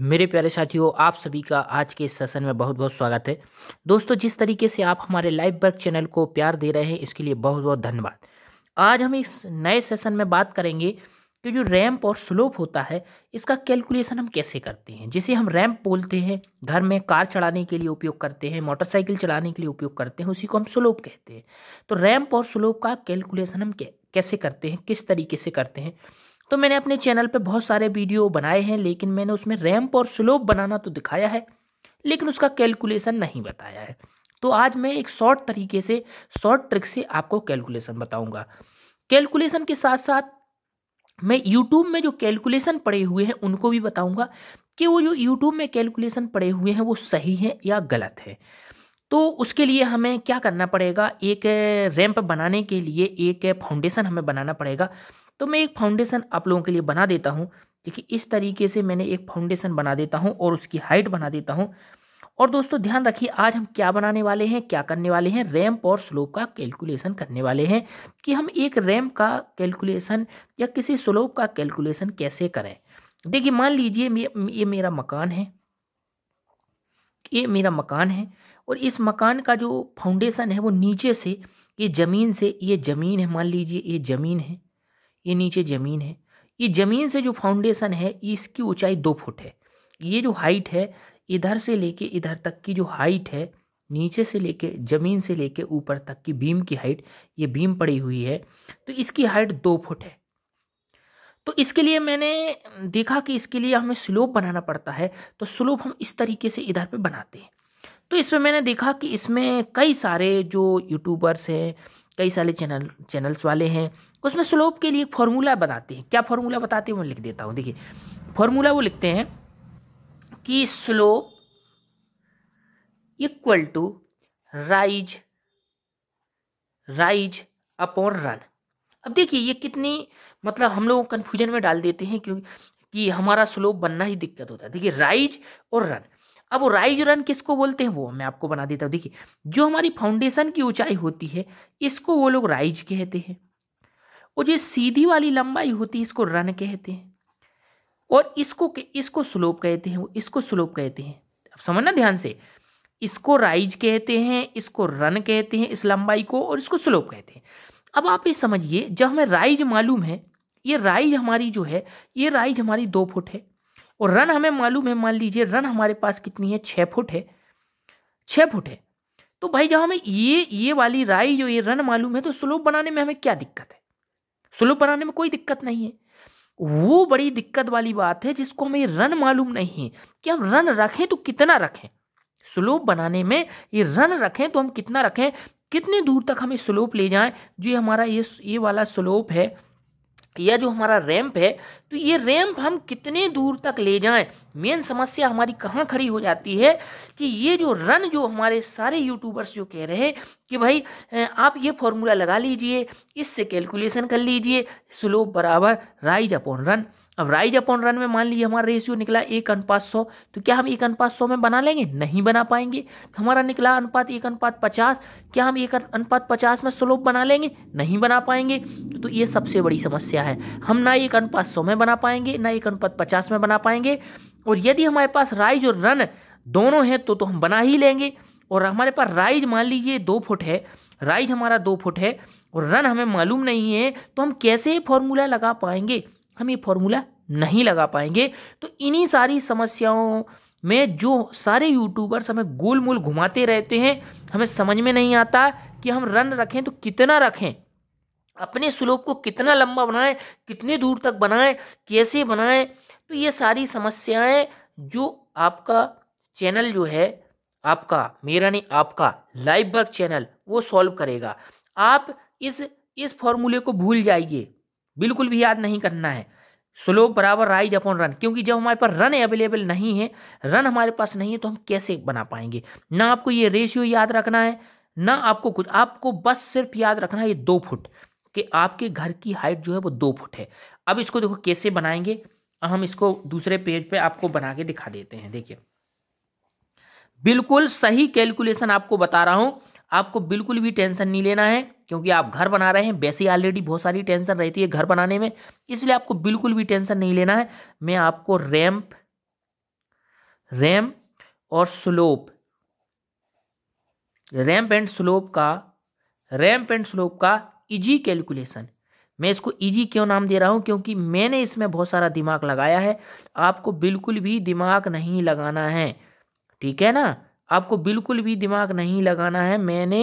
मेरे प्यारे साथियों आप सभी का आज के इस सेशन में बहुत बहुत स्वागत है दोस्तों जिस तरीके से आप हमारे लाइव वर्क चैनल को प्यार दे रहे हैं इसके लिए बहुत बहुत धन्यवाद आज हम इस नए सेशन में बात करेंगे कि जो रैम्प और स्लोप होता है इसका कैलकुलेशन हम कैसे करते हैं जिसे हम रैम्प बोलते हैं घर में कार चलाने के लिए उपयोग करते हैं मोटरसाइकिल चलाने के लिए उपयोग करते हैं उसी को हम स्लोप कहते हैं तो रैम्प और स्लोप का कैलकुलेशन हम कैसे करते हैं किस तरीके से करते हैं तो मैंने अपने चैनल पर बहुत सारे वीडियो बनाए हैं लेकिन मैंने उसमें रैम्प और स्लोप बनाना तो दिखाया है लेकिन उसका कैलकुलेशन नहीं बताया है तो आज मैं एक शॉर्ट तरीके से शॉर्ट ट्रिक से आपको कैलकुलेशन बताऊंगा कैलकुलेशन के साथ साथ मैं यूट्यूब में जो कैलकुलेशन पड़े हुए हैं उनको भी बताऊंगा कि वो जो यूट्यूब में कैलकुलेशन पड़े हुए हैं वो सही हैं या गलत हैं तो उसके लिए हमें क्या करना पड़ेगा एक रैंप बनाने के लिए एक फाउंडेशन हमें बनाना पड़ेगा तो मैं एक फाउंडेशन आप लोगों के लिए बना देता हूँ देखिए इस तरीके से मैंने एक फाउंडेशन बना देता हूँ और उसकी हाइट बना देता हूँ और दोस्तों ध्यान रखिए आज हम क्या बनाने वाले हैं क्या करने वाले हैं रैम्प और स्लोप का कैलकुलेशन करने वाले हैं कि हम एक रैम्प का कैलकुलेशन या किसी स्लोप का कैलकुलेशन कैसे करें देखिए मान लीजिए ये मेरा मकान है ये मेरा मकान है और इस मकान का जो फाउंडेशन है वो नीचे से ये ज़मीन से ये ज़मीन है मान लीजिए ये ज़मीन है ये नीचे ज़मीन है ये ज़मीन से जो फाउंडेशन है इसकी ऊंचाई दो फुट है ये जो हाइट है इधर से लेके इधर तक की जो हाइट है नीचे से लेके ज़मीन से लेके ऊपर तक की बीम की हाइट ये बीम पड़ी हुई है तो इसकी हाइट दो फुट है तो इसके लिए मैंने देखा कि इसके लिए हमें स्लोप बनाना पड़ता है तो स्लोप हम इस तरीके से इधर पे बनाते हैं तो इसमें मैंने देखा कि इसमें कई सारे जो यूट्यूबर्स हैं कई सारे चैनल चैनल्स वाले हैं उसमें स्लोप के लिए एक फार्मूला बनाते हैं क्या फार्मूला बताते हैं मैं लिख देता हूँ देखिए फार्मूला वो लिखते हैं कि slope equal to rise rise upon run अब देखिए ये कितनी मतलब हम लोग कन्फ्यूजन में डाल देते हैं क्योंकि कि हमारा स्लोप बनना ही दिक्कत होता है देखिए राइज और रन अब राइज रन किसको बोलते हैं वो मैं आपको बना देता हूँ देखिए जो हमारी फाउंडेशन की ऊंचाई होती है इसको वो लोग राइज कहते हैं और जो सीधी वाली लंबाई होती है इसको रन कहते हैं और इसको इसको स्लोप कहते हैं वो इसको स्लोप कहते हैं अब समझना ध्यान से इसको राइज कहते हैं इसको रन कहते हैं इस लंबाई को और इसको स्लोप कहते हैं अब आप ये समझिए जब हमें राइज मालूम है ये राइज हमारी जो है ये राइज हमारी दो फुट है और रन हमें मालूम है मान लीजिए रन हमारे पास कितनी है छः फुट है छः फुट है तो भाई जब हमें ये ये वाली राय जो ये रन मालूम है तो स्लोप बनाने में हमें क्या दिक्कत है स्लोप बनाने में कोई दिक्कत नहीं है वो बड़ी दिक्कत वाली बात है जिसको हमें रन मालूम नहीं है कि हम रन रखें तो कितना रखें स्लोप बनाने में ये रन रखें तो हम कितना रखें कितने दूर तक हमें स्लोप ले जाएं जो हमारा ये ये वाला स्लोप है यह जो हमारा रैंप है तो ये रैंप हम कितने दूर तक ले जाएं मेन समस्या हमारी कहाँ खड़ी हो जाती है कि ये जो रन जो हमारे सारे यूट्यूबर्स जो कह रहे हैं कि भाई आप ये फॉर्मूला लगा लीजिए इससे कैलकुलेशन कर लीजिए स्लोप बराबर राइज अपॉन रन अब राइज अपॉन रन में मान लीजिए हमारा रेशियो निकला एक अनुपात सौ तो क्या हम एक अनुपात सौ में बना लेंगे नहीं बना पाएंगे तो हमारा निकला अनुपात एक अनुपात पचास क्या हम एक अनुपात पचास में स्लोप बना लेंगे नहीं बना पाएंगे तो ये सबसे बड़ी समस्या है हम ना एक अनुपात सौ में बना पाएंगे ना एक अनुपात पचास में बना पाएंगे और यदि हमारे पास राइज और रन दोनों हैं तो तो हम बना ही लेंगे और हमारे पास राइज मान लीजिए दो फुट है राइज हमारा दो फुट है और रन हमें मालूम नहीं है तो हम कैसे फॉर्मूला लगा पाएंगे हम ये फॉर्मूला नहीं लगा पाएंगे तो इन्हीं सारी समस्याओं में जो सारे यूट्यूबर्स हमें गोल मोल घुमाते रहते हैं हमें समझ में नहीं आता कि हम रन रखें तो कितना रखें अपने स्लोप को कितना लंबा बनाएं कितने दूर तक बनाएं कैसे बनाएं तो ये सारी समस्याएं जो आपका चैनल जो है आपका मेरा नहीं आपका लाइव वर्क चैनल वो सॉल्व करेगा आप इस इस फॉर्मूले को भूल जाइए बिल्कुल भी याद नहीं करना है स्लोप बराबर राइज अपॉन रन क्योंकि जब हमारे पास रन अवेलेबल नहीं है रन हमारे पास नहीं है तो हम कैसे बना पाएंगे ना आपको ये रेशियो याद रखना है ना आपको कुछ आपको बस सिर्फ याद रखना है ये दो फुट कि आपके घर की हाइट जो है वो दो फुट है अब इसको देखो कैसे बनाएंगे हम इसको दूसरे पेज पे आपको बना के दिखा देते हैं देखिए बिल्कुल सही कैलकुलेशन आपको बता रहा हूं आपको बिल्कुल भी टेंशन नहीं लेना है क्योंकि आप घर बना रहे हैं वैसे ही ऑलरेडी बहुत सारी टेंशन रहती है घर बनाने में इसलिए आपको बिल्कुल भी टेंशन नहीं लेना है मैं आपको रैम्प रैम और स्लोप रैम्प एंड स्लोप का रैम्प एंड स्लोप का इजी कैलकुलेशन मैं इसको इजी क्यों नाम दे रहा हूँ क्योंकि मैंने इसमें बहुत सारा दिमाग लगाया है आपको बिल्कुल भी दिमाग नहीं लगाना है ठीक है ना आपको बिल्कुल भी दिमाग नहीं लगाना है मैंने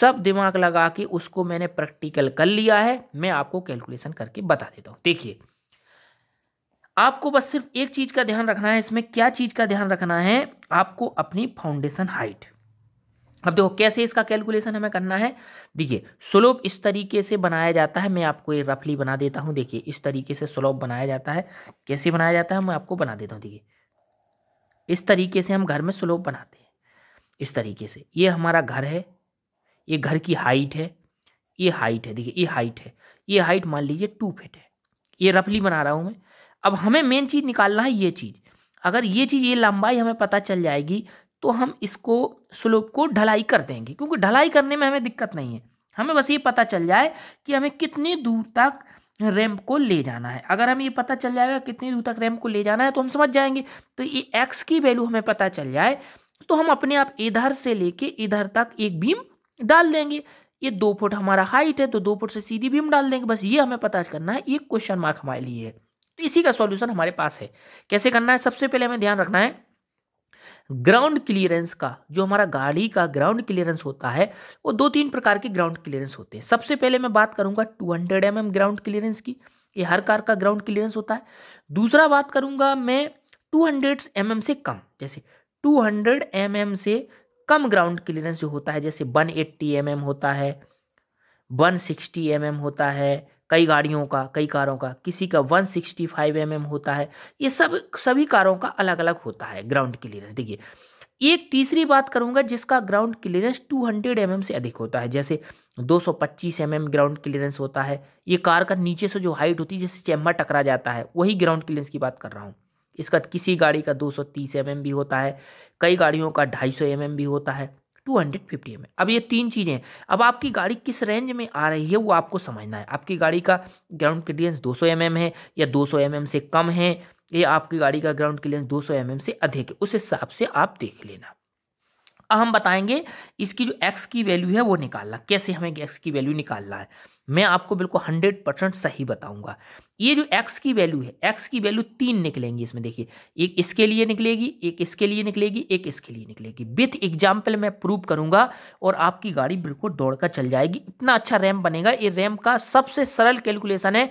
सब दिमाग लगा के उसको मैंने प्रैक्टिकल कर लिया है मैं आपको कैलकुलेशन करके बता देता हूँ देखिए आपको बस सिर्फ एक चीज़ का ध्यान रखना है इसमें क्या चीज़ का ध्यान रखना है आपको अपनी फाउंडेशन हाइट अब देखो कैसे इसका कैलकुलेशन हमें करना है देखिए स्लोप इस तरीके से बनाया जाता है मैं आपको ये रफली बना देता हूँ देखिए इस तरीके से स्लोप बनाया जाता है कैसे बनाया जाता है मैं आपको बना देता हूँ देखिए इस तरीके से हम घर में स्लोप बनाते हैं इस तरीके से ये हमारा घर है ये घर की हाइट है ये हाइट है देखिए ये हाइट है ये हाइट मान लीजिए टू फिट है ये रफली बना रहा हूँ मैं अब हमें मेन चीज़ निकालना है ये चीज़ अगर ये चीज़ ये लंबाई हमें पता चल जाएगी तो हम इसको स्लोप को ढलाई कर देंगे क्योंकि ढलाई करने में हमें दिक्कत नहीं है हमें बस ये पता चल जाए कि हमें कितनी दूर तक रैम्प को ले जाना है अगर हमें ये पता चल जाएगा कितनी दूर तक रैम्प को ले जाना है तो हम समझ जाएंगे तो ये एक्स की वैल्यू हमें पता चल जाए तो हम अपने आप इधर से लेके इधर तक एक बीम डाल देंगे ये दो फुट हमारा हाइट है तो दो फुट से सीधी बीम डाल देंगे बस ये हमें पता करना है ये क्वेश्चन मार्क हमारे लिए है तो इसी का सॉल्यूशन हमारे पास है कैसे करना है सबसे पहले हमें ध्यान रखना है ग्राउंड क्लियरेंस का जो हमारा गाड़ी का ग्राउंड क्लियरेंस होता है वो दो तीन प्रकार के ग्राउंड क्लियरेंस होते हैं सबसे पहले मैं बात करूंगा two hundred M M ground clearance की ये हर कार का ग्राउंड क्लियरेंस होता है दूसरा बात करूंगा मैं टू हंड्रेड एम एम से कम जैसे टू हंड्रेड एम एम से कम ग्राउंड क्लियरेंस जो होता है जैसे वन एट्टी एम एम होता है वन सिक्सटी एम एम होता है कई गाड़ियों का कई कारों का किसी का 165 सिक्सटी mm होता है ये सब सभी कारों का अलग अलग होता है ग्राउंड क्लियरेंस देखिए एक तीसरी बात करूंगा जिसका ग्राउंड क्लियरेंस 200 हंड्रेड mm से अधिक होता है जैसे 225 mm ग्राउंड क्लियरेंस होता है ये कार का नीचे से जो हाइट होती है जिससे चैम्बर टकरा जाता है वही ग्राउंड क्लियरेंस की बात कर रहा हूँ इसका किसी गाड़ी का 230 सौ mm भी होता है कई गाड़ियों का 250 सौ mm भी होता है टू हंड्रेड फिफ्टी एम अब ये तीन चीज़ें हैं अब आपकी गाड़ी किस रेंज में आ रही है वो आपको समझना है आपकी गाड़ी का ग्राउंड क्लियरेंस दो सौ एम है या दो सौ एम से कम है ये आपकी गाड़ी का ग्राउंड क्लियरेंस दो सौ एम से अधिक है उस हिसाब से आप देख लेना अब हम बताएंगे इसकी जो एक्स की वैल्यू है वो निकालना कैसे हमें एक्स की वैल्यू निकालना है मैं आपको बिल्कुल हंड्रेड परसेंट सही बताऊंगा ये जो x की वैल्यू है x की वैल्यू तीन निकलेंगी इसमें देखिए एक इसके लिए निकलेगी एक इसके लिए निकलेगी एक इसके लिए निकलेगी विथ एग्जाम्पल मैं प्रूव करूंगा और आपकी गाड़ी बिल्कुल दौड़ कर चल जाएगी इतना अच्छा रैम बनेगा ये रैम का सबसे सरल कैलकुलेशन है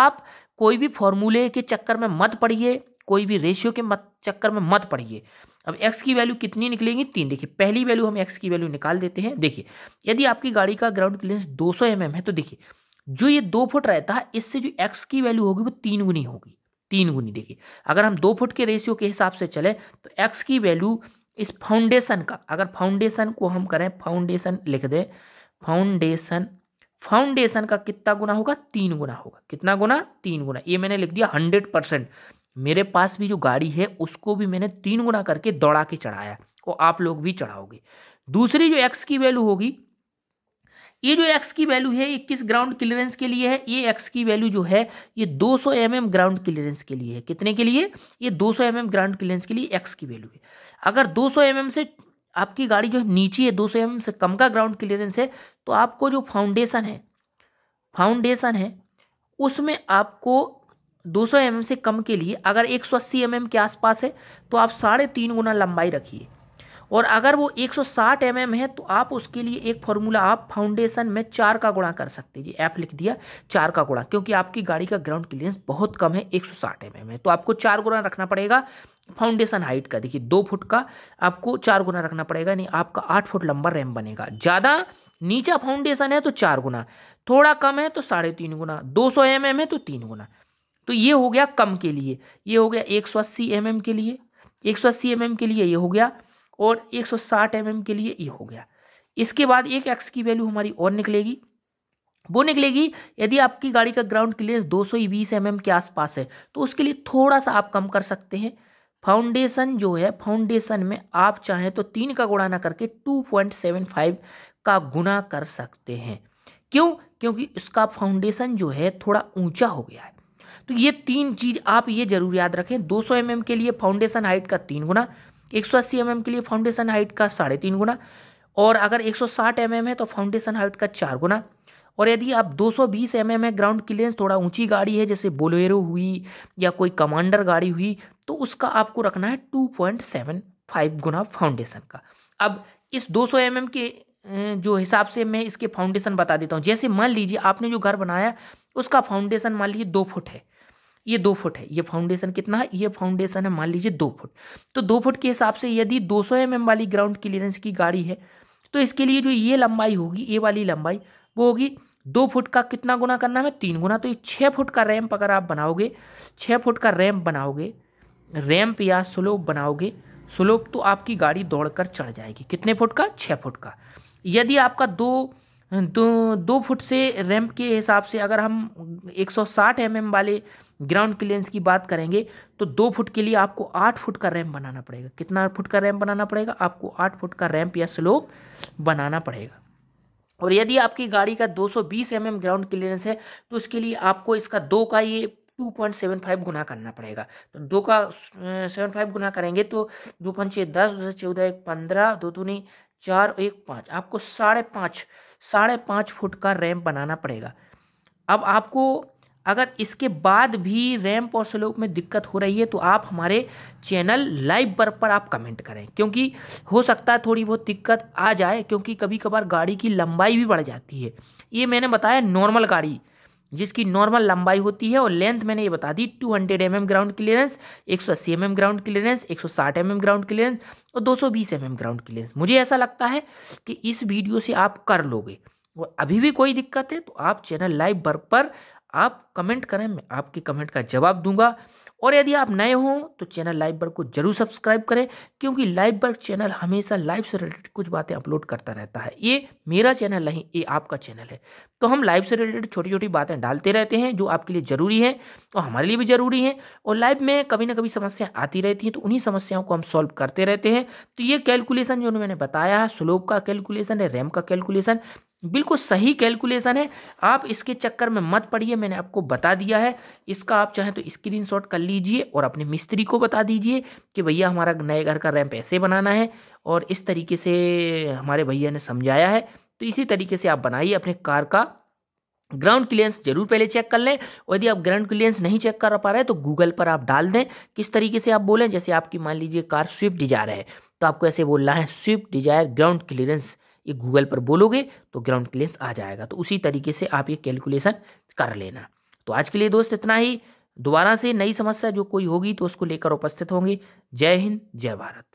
आप कोई भी फॉर्मूले के चक्कर में मत पड़िए कोई भी रेशियो के मत चक्कर में मत पड़िए अब x की वैल्यू कितनी निकलेगी तीन देखिए पहली वैल्यू हम x की वैल्यू निकाल देते हैं देखिए यदि आपकी गाड़ी का ग्राउंड क्लियरेंस 200 सौ mm है तो देखिए जो ये दो फुट रहता है इससे जो एक्स की वैल्यू होगी वो तीन गुनी होगी तीन गुनी देखिए अगर हम दो फुट के रेशियो के हिसाब से चलें तो एक्स की वैल्यू इस फाउंडेशन का अगर फाउंडेशन को हम करें फाउंडेशन लिख दें फाउंडेशन फाउंडेशन का कितना गुना होगा तीन गुना होगा कितना गुना तीन गुना ये मैंने लिख दिया हंड्रेड परसेंट मेरे पास भी जो गाड़ी है उसको भी मैंने तीन गुना करके दौड़ा के चढ़ाया और आप लोग भी चढ़ाओगे दूसरी जो एक्स की वैल्यू होगी ये जो एक्स की वैल्यू है ये किस ग्राउंड क्लियरेंस के लिए है ये एक्स की वैल्यू जो है ये 200 सौ mm ग्राउंड क्लियरेंस के लिए है कितने के लिए ये 200 सौ mm ग्राउंड क्लियरेंस के लिए एक्स की वैल्यू है अगर 200 सौ mm से आपकी गाड़ी जो है नीची है 200 सौ mm से कम का ग्राउंड क्लियरेंस है तो आपको जो फाउंडेशन है फाउंडेशन है उसमें आपको 200 सौ mm से कम के लिए अगर 180 सौ mm के आसपास है तो आप साढ़े तीन गुना लंबाई रखिए और अगर वो 160 सौ mm है तो आप उसके लिए एक फॉर्मूला आप फाउंडेशन में चार का गुणा कर सकते जी ऐप लिख दिया चार का गुणा क्योंकि आपकी गाड़ी का ग्राउंड क्लियरेंस बहुत कम है 160 सौ mm है तो आपको चार गुना रखना पड़ेगा फाउंडेशन हाइट का देखिए दो फुट का आपको चार गुना रखना पड़ेगा नहीं आपका आठ फुट लंबा रैम बनेगा ज़्यादा नीचा फाउंडेशन है तो चार गुना थोड़ा कम है तो साढ़े तीन गुना दो सौ एम एम है तो तीन गुना तो ये हो गया कम के लिए ये हो गया एक सौ अस्सी एम एम के लिए एक सौ अस्सी एम एम के लिए ये हो गया और 160 सौ mm के लिए ये हो गया इसके बाद एक एक्स की वैल्यू हमारी और निकलेगी वो निकलेगी यदि आपकी गाड़ी का ग्राउंड क्लियरेंस दो सौ mm के आसपास है तो उसके लिए थोड़ा सा आप कम कर सकते हैं फाउंडेशन जो है फाउंडेशन में आप चाहें तो तीन का गुणा ना करके 2.75 का गुना कर सकते हैं क्यों क्योंकि उसका फाउंडेशन जो है थोड़ा ऊंचा हो गया है तो ये तीन चीज़ आप ये जरूर याद रखें 200 सौ mm के लिए फाउंडेशन हाइट का तीन गुना एक सौ अस्सी एम के लिए फाउंडेशन हाइट का साढ़े तीन गुना और अगर एक सौ साठ एम है तो फाउंडेशन हाइट का चार गुना और यदि आप 220 mm है ग्राउंड क्लियरेंस थोड़ा ऊंची गाड़ी है जैसे बोलेरो हुई या कोई कमांडर गाड़ी हुई तो उसका आपको रखना है 2.75 गुना फाउंडेशन का अब इस 200 mm के जो हिसाब से मैं इसके फाउंडेशन बता देता हूँ जैसे मान लीजिए आपने जो घर बनाया उसका फाउंडेशन मान लीजिए दो फुट है ये दो फुट है ये फाउंडेशन कितना है ये फाउंडेशन है मान लीजिए दो फुट तो दो फुट के हिसाब से यदि 200 सौ mm वाली ग्राउंड क्लियरेंस की गाड़ी है तो इसके लिए जो ये लंबाई होगी ये वाली लंबाई वो होगी दो फुट का कितना गुना करना है तीन गुना तो ये छः फुट का रैम्प अगर आप बनाओगे छः फुट का रैम्प बनाओगे रैम्प या स्लोप बनाओगे स्लोप तो आपकी गाड़ी दौड़कर चढ़ जाएगी कितने फुट का छः फुट का यदि आपका दो दो दो फुट से रैम्प के हिसाब से अगर हम 160 सौ mm वाले ग्राउंड क्लियरेंस की बात करेंगे तो दो फुट के लिए आपको आठ फुट का रैंप बनाना पड़ेगा कितना फुट का रैंप बनाना पड़ेगा आपको आठ फुट का रैंप या स्लोप बनाना पड़ेगा और यदि आपकी गाड़ी का 220 सौ mm ग्राउंड क्लियरेंस है तो उसके लिए आपको इसका दो का ये 2.75 गुना करना पड़ेगा तो दो का सेवन फाइव गुना करेंगे तो दो पंचे दस दो चौदह एक पंद्रह दो दूनी चार एक पाँच आपको साढ़े पाँच साढ़े पाँच फुट का रैम्प बनाना पड़ेगा अब आपको अगर इसके बाद भी रैम्प और स्लोप में दिक्कत हो रही है तो आप हमारे चैनल लाइव पर पर आप कमेंट करें क्योंकि हो सकता है थोड़ी बहुत दिक्कत आ जाए क्योंकि कभी कभार गाड़ी की लंबाई भी बढ़ जाती है ये मैंने बताया नॉर्मल गाड़ी जिसकी नॉर्मल लंबाई होती है और लेंथ मैंने ये बता दी 200 hundred mm ground clearance 180 mm ground clearance 160 mm ground clearance और 220 mm ग्राउंड क्लियरेंस मुझे ऐसा लगता है कि इस वीडियो से आप कर लोगे और अभी भी कोई दिक्कत है तो आप चैनल लाइव बर्फ पर आप कमेंट करें मैं आपके कमेंट का जवाब दूंगा और यदि आप नए हों तो चैनल लाइव बर्ग को जरूर सब्सक्राइब करें क्योंकि लाइव बर्ग चैनल हमेशा लाइव से रिलेटेड कुछ बातें अपलोड करता रहता है ये मेरा चैनल नहीं ये आपका चैनल है तो हम लाइव से रिलेटेड छोटी छोटी बातें डालते रहते हैं जो आपके लिए ज़रूरी है और तो हमारे लिए भी ज़रूरी है और लाइव में कभी ना कभी समस्याएँ आती रहती हैं तो उन्हीं समस्याओं को हम सॉल्व करते रहते हैं तो ये कैलकुलेसन जो मैंने बताया है स्लोप का कैलकुलेसन है रैम का कैलकुलेसन बिल्कुल सही कैलकुलेशन है आप इसके चक्कर में मत पड़िए मैंने आपको बता दिया है इसका आप चाहें तो स्क्रीनशॉट कर लीजिए और अपने मिस्त्री को बता दीजिए कि भैया हमारा नए घर का रैंप ऐसे बनाना है और इस तरीके से हमारे भैया ने समझाया है तो इसी तरीके से आप बनाइए अपने कार का ग्राउंड क्लियरेंस जरूर पहले चेक कर लें और यदि आप ग्राउंड क्लियरेंस नहीं चेक कर पा रहे तो गूगल पर आप डाल दें किस तरीके से आप बोलें जैसे आपकी मान लीजिए कार स्विफ्ट डिजायर है तो आपको ऐसे बोलना है स्विफ्ट डिजायर ग्राउंड क्लियरेंस ये गूगल पर बोलोगे तो ग्राउंड क्लियरेंस आ जाएगा तो उसी तरीके से आप ये कैलकुलेशन कर लेना तो आज के लिए दोस्त इतना ही दोबारा से नई समस्या जो कोई होगी तो उसको लेकर उपस्थित होंगे जय हिंद जय भारत